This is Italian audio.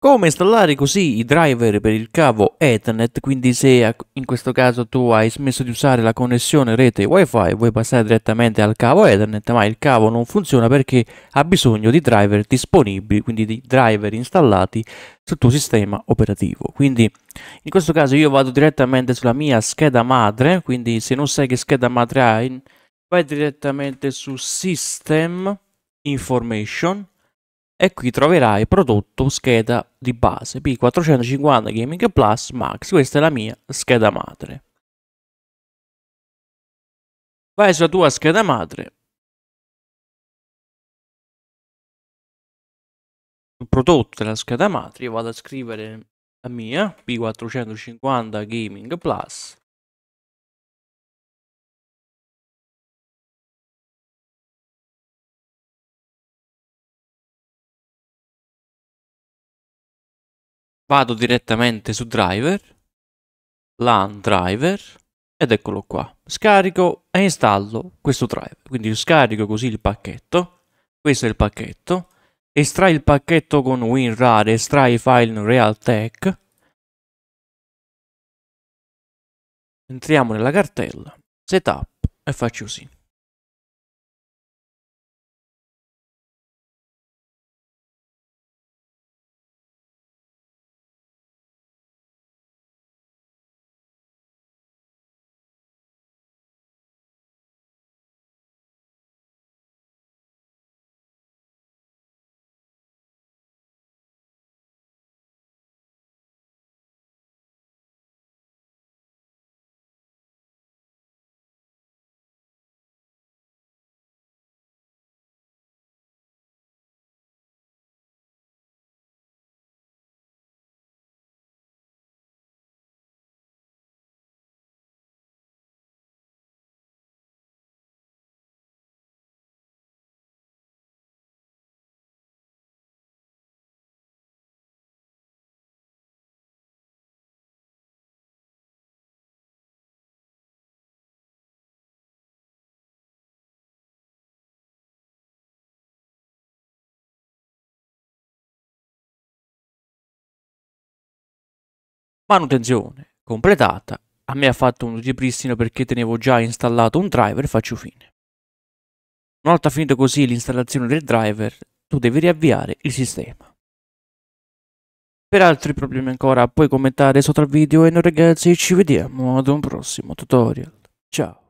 Come installare così i driver per il cavo Ethernet, quindi se in questo caso tu hai smesso di usare la connessione rete WiFi e vuoi passare direttamente al cavo Ethernet, ma il cavo non funziona perché ha bisogno di driver disponibili, quindi di driver installati sul tuo sistema operativo. Quindi in questo caso io vado direttamente sulla mia scheda madre, quindi se non sai che scheda madre hai, vai direttamente su System Information e qui troverai prodotto scheda di base P450 Gaming Plus Max, questa è la mia scheda madre. Vai sulla tua scheda madre, il prodotto della scheda madre, io vado a scrivere la mia P450 Gaming Plus vado direttamente su driver, LAN driver ed eccolo qua. Scarico e installo questo driver. Quindi scarico così il pacchetto. Questo è il pacchetto. Estrai il pacchetto con WinRAR, estrai i file in Realtek. Entriamo nella cartella, setup e faccio così. Manutenzione completata, a me ha fatto un ripristino perché tenevo già installato un driver, faccio fine. Una volta finito così l'installazione del driver, tu devi riavviare il sistema. Per altri problemi ancora puoi commentare sotto al video e noi ragazzi ci vediamo ad un prossimo tutorial. Ciao!